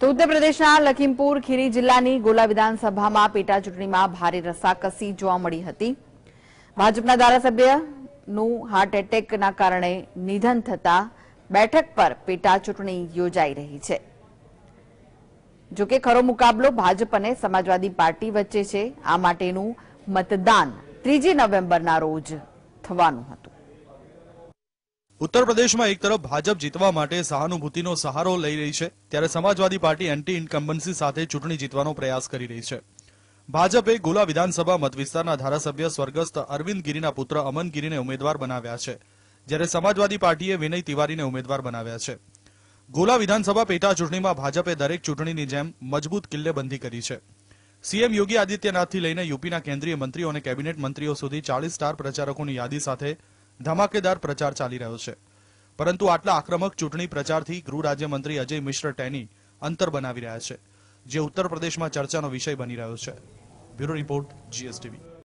તો ઉત્તર પ્રદેશના લખીમપુર ખીરી જિલ્લાની ગોલા વિધાનસભામાં પેટા ચૂંટણીમાં ભારે રસાકસી જોવા મળી હતી ભાજપના ધારાસભ્યનું હાર્ટ એટેકના કારણે નિધન થતા બેઠક પર પેટા ચૂંટણી યોજાઈ રહી છે જોકે ખરો મુકાબલો ભાજપ અને સમાજવાદી પાર્ટી વચ્ચે છે આ માટેનું મતદાન ત્રીજી નવેમ્બરના રોજ થવાનું હતું ઉત્તર પ્રદેશમાં એક તરફ ભાજપ જીતવા માટે સહાનુભૂતિનો સહારો લઈ રહી છે ત્યારે સમાજવાદી પાર્ટી એન્ટી ઇન્કમ્બન્સી સાથે ચૂંટણી જીતવાનો પ્રયાસ કરી રહી છે ભાજપે ગોલા વિધાનસભા મતવિસ્તારના ધારાસભ્ય સ્વર્ગસ્થ અરવિંદ ગીરીના પુત્ર અમન ગીરીને ઉમેદવાર બનાવ્યા છે જ્યારે સમાજવાદી પાર્ટીએ વિનય તિવારીને ઉમેદવાર બનાવ્યા છે ગોલા વિધાનસભા પેટા ચૂંટણીમાં ભાજપે દરેક ચૂંટણીની જેમ મજબૂત કિલ્લેબંધી કરી છે સીએમ યોગી આદિત્યનાથથી લઈને યુપીના કેન્દ્રીય મંત્રીઓ અને કેબિનેટ મંત્રીઓ સુધી ચાલીસ સ્ટાર પ્રચારકોની યાદી સાથે ધમાકેદાર પ્રચાર ચાલી રહ્યો છે પરંતુ આટલા આક્રમક ચૂંટણી પ્રચારથી ગૃહ રાજ્યમંત્રી અજય મિશ્ર ટેની અંતર બનાવી રહ્યા છે જે ઉત્તર પ્રદેશમાં ચર્ચાનો વિષય બની રહ્યો છે બ્યુરો રિપોર્ટ જીએસટીવી